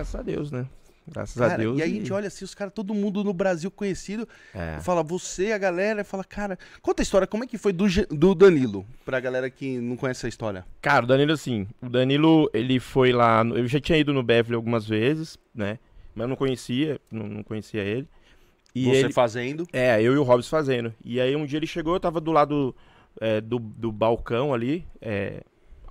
graças a Deus, né? Graças cara, a Deus. E aí e... a gente olha assim, os caras, todo mundo no Brasil conhecido, é. fala você, a galera, fala, cara, conta a história, como é que foi do, do Danilo, pra galera que não conhece a história? Cara, o Danilo, assim, o Danilo, ele foi lá, eu já tinha ido no Beverly algumas vezes, né? Mas eu não conhecia, não, não conhecia ele. E você ele, fazendo? É, eu e o Robson fazendo. E aí um dia ele chegou, eu tava do lado é, do, do balcão ali, é,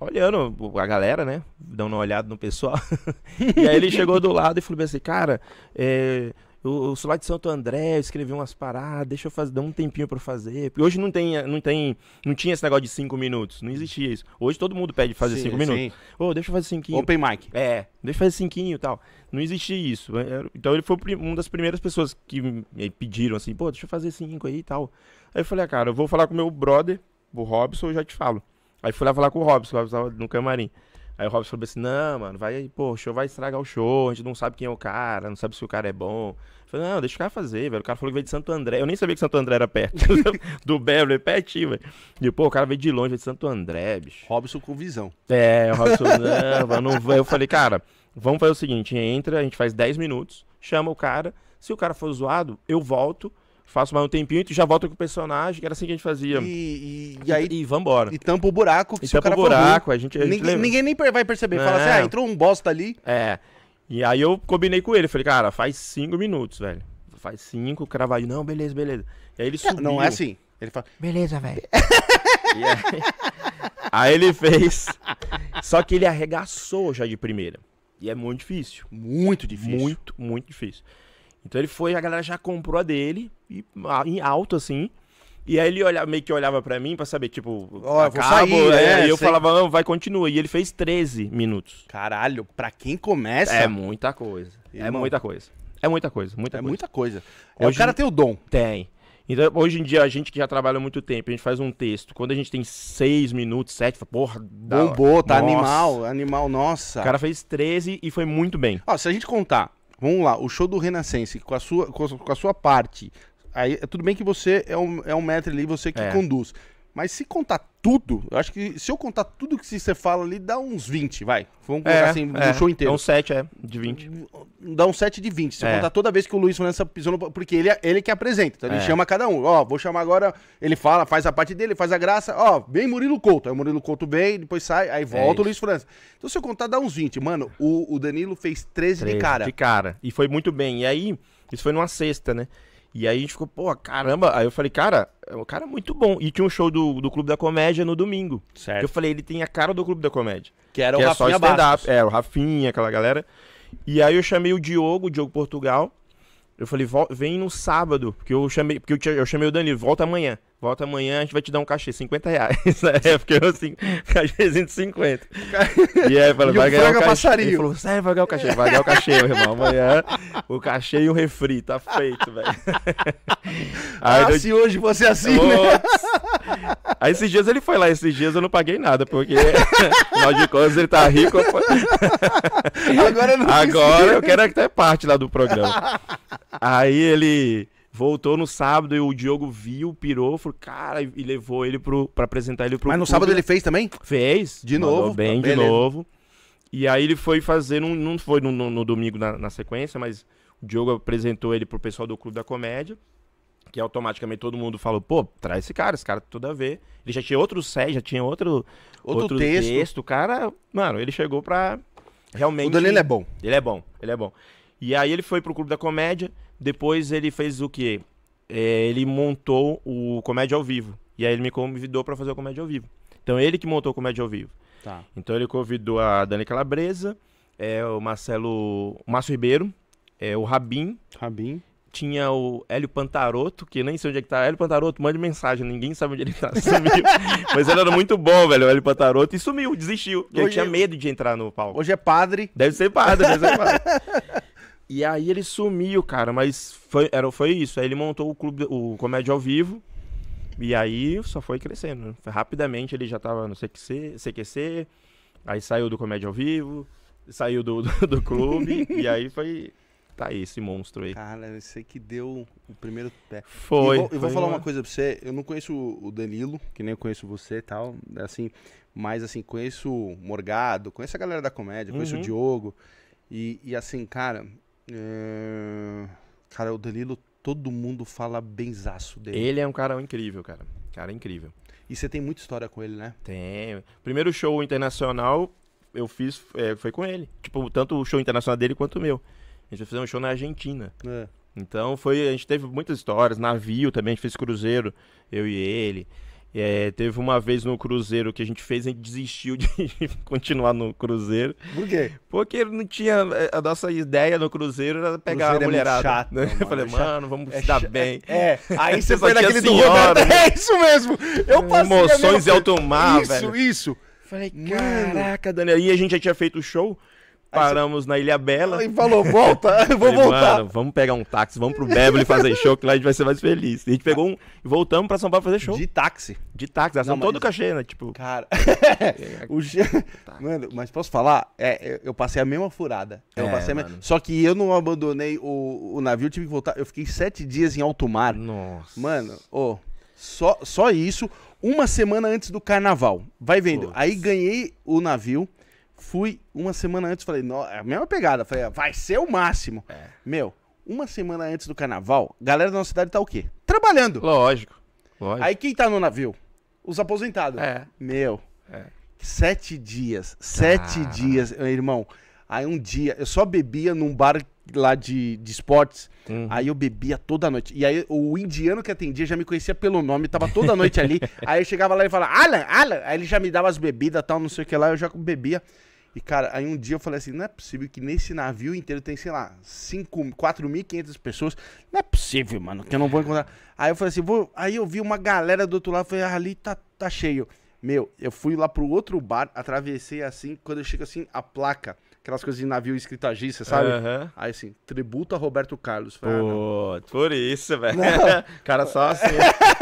olhando a galera, né? Dando uma olhada no pessoal. e aí ele chegou do lado e falou assim, cara, é, eu, eu sou lá de Santo André, eu escrevi umas paradas, deixa eu fazer, dar um tempinho para fazer. Porque hoje não tem, não tem, não tinha esse negócio de cinco minutos, não existia isso. Hoje todo mundo pede fazer sim, cinco minutos. Ô, oh, deixa eu fazer cinquinho. Open mic. É, deixa eu fazer cinquinho e tal. Não existia isso. É, então ele foi uma das primeiras pessoas que me pediram assim, pô, deixa eu fazer cinco aí e tal. Aí eu falei, ah, cara, eu vou falar com meu brother, o Robson, eu já te falo. Aí fui lá falar com o Robson, o Robson tava no camarim. Aí o Robson falou assim: não, mano, vai, pô, o show vai estragar o show, a gente não sabe quem é o cara, não sabe se o cara é bom. Eu falei, não, deixa o cara fazer, velho. O cara falou que veio de Santo André. Eu nem sabia que Santo André era perto. do Belo, é pertinho, velho. E, pô, o cara veio de longe, veio de Santo André, bicho. Robson com visão. É, o Robson, não, não Eu falei, cara, vamos fazer o seguinte: entra, a gente faz 10 minutos, chama o cara. Se o cara for zoado, eu volto faço mais um tempinho e já volto com o personagem, que era assim que a gente fazia. E, e, e aí. E, vambora. E tampa o buraco que e se tampa o, o buraco, ruim, a gente. A gente ninguém, ninguém, nem vai perceber. Não. Fala assim, é. ah, entrou um bosta ali. É. E aí eu combinei com ele. Falei, cara, faz cinco minutos, velho. Faz cinco, o cara vai. Não, beleza, beleza. E aí ele subiu. É, não, não é assim. Ele fala, beleza, velho. aí, aí ele fez. Só que ele arregaçou já de primeira. E é muito difícil. Muito difícil. Muito, muito difícil. Então ele foi, a galera já comprou a dele, e, em alto assim. E aí ele olhava, meio que olhava para mim para saber, tipo, oh, acabo, sair, é, né? é, e eu sei. falava, não, vai, continua. E ele fez 13 minutos. Caralho, para quem começa. É muita coisa. É irmão. É muita coisa. É muita coisa, muita é coisa. muita coisa. É, hoje, o cara tem o dom. Tem. Então, hoje em dia, a gente que já trabalha muito tempo, a gente faz um texto. Quando a gente tem seis minutos, sete, fala, porra, bombou, tá nossa. animal, animal, nossa. O cara fez 13 e foi muito bem. Ó, se a gente contar Vamos lá, o show do Renascense, com a sua, com a sua parte. Aí, tudo bem que você é um, é um mestre ali, você que é. conduz. Mas se contar tudo, eu acho que se eu contar tudo que você fala ali, dá uns 20, vai. Vamos colocar é, assim, no é. show inteiro. É é, dá um 7, é, de 20. Dá um 7 de 20. Se é. contar toda vez que o Luiz França pisou no... Porque ele, ele que apresenta, então ele chama cada um. Ó, vou chamar agora, ele fala, faz a parte dele, faz a graça. Ó, vem Murilo Couto. Aí o Murilo Couto vem, depois sai, aí volta o Luiz França. Então se eu contar, dá uns 20. Mano, o, o Danilo fez 13, 13 de cara. de cara. E foi muito bem. E aí, isso foi numa sexta, né? E aí a gente ficou, pô, caramba. Aí eu falei, cara, o é cara é muito bom. E tinha um show do, do Clube da Comédia no domingo. Certo. Eu falei, ele tem a cara do Clube da Comédia. Que era que o é Rafinha -up. É, o Rafinha, aquela galera. E aí eu chamei o Diogo, o Diogo Portugal. Eu falei, vem no sábado, porque eu chamei, porque eu, eu chamei o Danilo, volta amanhã. Volta amanhã, a gente vai te dar um cachê, 50 reais. Na época eu assim, cachêzinho de 50. E aí falou, vai ganhar o é cachê. Passarinho. Ele falou, sério, vai ganhar o cachê, vai ganhar o cachê, meu irmão. Amanhã o cachê e o refri, tá feito, velho. Ah, eu... se hoje você assim, Poxa. né? Aí esses dias ele foi lá, esses dias eu não paguei nada, porque afinal de contas ele tá rico. Agora eu não Agora eu quero até parte lá do programa. Aí ele voltou no sábado e o Diogo viu, pirou, falou, cara, e levou ele pro, pra apresentar ele pro. Mas no sábado ele fez também? Fez. De novo? Bem, Beleza. de novo. E aí ele foi fazer, não, não foi no, no, no domingo na, na, sequência, mas o Diogo apresentou ele pro pessoal do Clube da Comédia, que automaticamente todo mundo falou, pô, traz esse cara, esse cara tudo a ver. Ele já tinha outro set, já tinha outro, outro, outro texto. texto. Cara, mano, ele chegou pra realmente... O Danilo é bom. Ele é bom, ele é bom. E aí ele foi pro Clube da Comédia, depois ele fez o quê? É, ele montou o Comédia ao Vivo. E aí ele me convidou para fazer o Comédia ao Vivo. Então ele que montou o Comédia ao Vivo. Tá. Então ele convidou a Dani Calabresa, é, o Marcelo. O Márcio Ribeiro, é, o Rabin. Rabin. Tinha o Hélio Pantaroto, que nem sei onde é que tá. Hélio Pantaroto, mande mensagem, ninguém sabe onde ele tá. Sumiu. Mas ele era muito bom, velho, o Hélio Pantaroto. E sumiu, desistiu. Hoje... Ele tinha medo de entrar no palco. Hoje é padre. Deve ser padre, deve ser padre. E aí ele sumiu, cara, mas foi, era, foi isso. Aí ele montou o clube, o Comédia ao Vivo. E aí só foi crescendo. Rapidamente ele já tava no CQC, CQC aí saiu do Comédia ao Vivo, saiu do, do, do clube, e aí foi. Tá aí esse monstro aí. Cara, eu sei que deu o primeiro pé. Foi. E vou, foi eu vou falar uma... uma coisa pra você. Eu não conheço o Danilo, que nem eu conheço você e tal. Assim, mas assim, conheço o Morgado, conheço a galera da comédia, conheço uhum. o Diogo. E, e assim, cara, é... Cara, o Danilo, todo mundo fala benzaço dele. Ele é um cara incrível, cara. Cara incrível. E você tem muita história com ele, né? Tem. Primeiro show internacional eu fiz é, foi com ele. Tipo, tanto o show internacional dele quanto o meu. A gente fez um show na Argentina. É. Então foi, a gente teve muitas histórias, navio também, a gente fez cruzeiro, eu e ele. É, teve uma vez no Cruzeiro que a gente fez, a gente desistiu de continuar no Cruzeiro. Por quê? Porque não tinha. É, a nossa ideia no Cruzeiro era pegar cruzeiro a é mulherada. É chato, né? mano, Eu falei, mano, vamos é se dar bem. É, é aí você foi naquele do Roberto. Né? É isso mesmo! Eu passei. Emoções e alto isso, velho. Isso, isso. Falei, caraca, Daniel. E a gente já tinha feito o show paramos na Ilha Bela. E falou, volta, eu vou falei, voltar. Mano, vamos pegar um táxi, vamos pro Beverly fazer show, que lá a gente vai ser mais feliz. E a gente pegou um e voltamos pra São Paulo fazer show. De táxi. De táxi, ação todo o cachê, né? Tipo. Cara. o... Mano, mas posso falar? É, eu passei a mesma furada. Eu é, passei a mesma... Só que eu não abandonei o, o navio, tive que voltar. Eu fiquei sete dias em alto mar. Nossa. Mano, ô. Oh, só, só isso, uma semana antes do carnaval. Vai vendo. Nossa. Aí ganhei o navio. Fui uma semana antes, falei, no, é a mesma pegada, falei, ah, vai ser o máximo. É. Meu, uma semana antes do carnaval, galera da nossa cidade tá o quê? Trabalhando. Lógico. lógico. Aí quem tá no navio? Os aposentados. É. Meu. É. Sete dias. Sete ah. dias, irmão. Aí um dia, eu só bebia num bar lá de, de esportes. Uhum. Aí eu bebia toda noite. E aí o indiano que atendia já me conhecia pelo nome, tava toda noite ali. aí eu chegava lá e falava, Alan, Alan. Aí ele já me dava as bebidas tal, não sei o que lá, eu já bebia. E, cara, aí um dia eu falei assim: não é possível que nesse navio inteiro tem, sei lá, 4.500 pessoas. Não é possível, mano, que eu não vou encontrar. Aí eu falei assim: vou. Aí eu vi uma galera do outro lado, falei: ah, ali tá, tá cheio. Meu, eu fui lá pro outro bar, atravessei assim, quando eu chego assim, a placa, aquelas coisas de navio escrito agista, sabe? Uhum. Aí assim, tributo a Roberto Carlos. Falei, Pô, ah, por isso, velho. cara só assim.